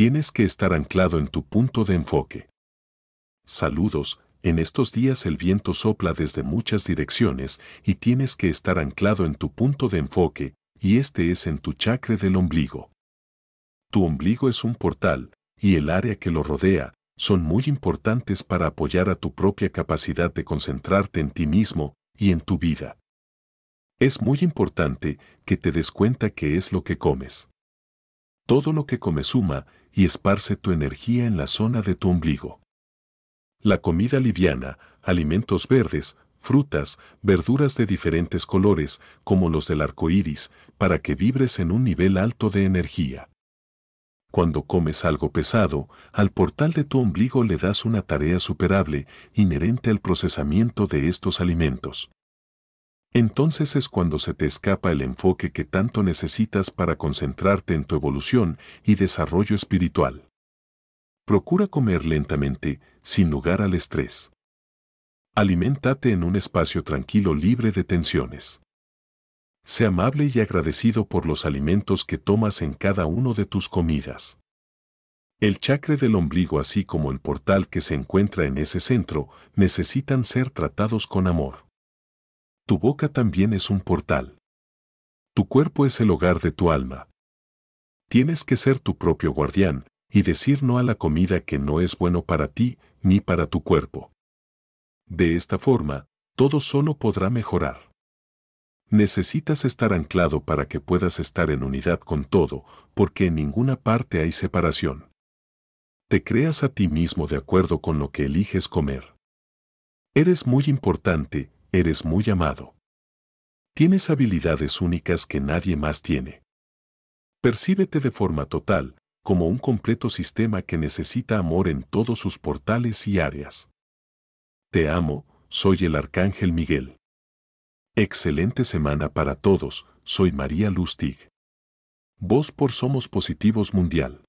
Tienes que estar anclado en tu punto de enfoque. Saludos, en estos días el viento sopla desde muchas direcciones y tienes que estar anclado en tu punto de enfoque, y este es en tu chakra del ombligo. Tu ombligo es un portal, y el área que lo rodea, son muy importantes para apoyar a tu propia capacidad de concentrarte en ti mismo y en tu vida. Es muy importante que te des cuenta qué es lo que comes todo lo que comes suma y esparce tu energía en la zona de tu ombligo. La comida liviana, alimentos verdes, frutas, verduras de diferentes colores, como los del arco iris, para que vibres en un nivel alto de energía. Cuando comes algo pesado, al portal de tu ombligo le das una tarea superable, inherente al procesamiento de estos alimentos entonces es cuando se te escapa el enfoque que tanto necesitas para concentrarte en tu evolución y desarrollo espiritual. Procura comer lentamente, sin lugar al estrés. Aliméntate en un espacio tranquilo libre de tensiones. Sé amable y agradecido por los alimentos que tomas en cada uno de tus comidas. El chakra del ombligo así como el portal que se encuentra en ese centro necesitan ser tratados con amor. Tu boca también es un portal. Tu cuerpo es el hogar de tu alma. Tienes que ser tu propio guardián y decir no a la comida que no es bueno para ti ni para tu cuerpo. De esta forma, todo solo podrá mejorar. Necesitas estar anclado para que puedas estar en unidad con todo, porque en ninguna parte hay separación. Te creas a ti mismo de acuerdo con lo que eliges comer. Eres muy importante Eres muy amado. Tienes habilidades únicas que nadie más tiene. Percíbete de forma total, como un completo sistema que necesita amor en todos sus portales y áreas. Te amo, soy el Arcángel Miguel. Excelente semana para todos, soy María Lustig. Vos por Somos Positivos Mundial.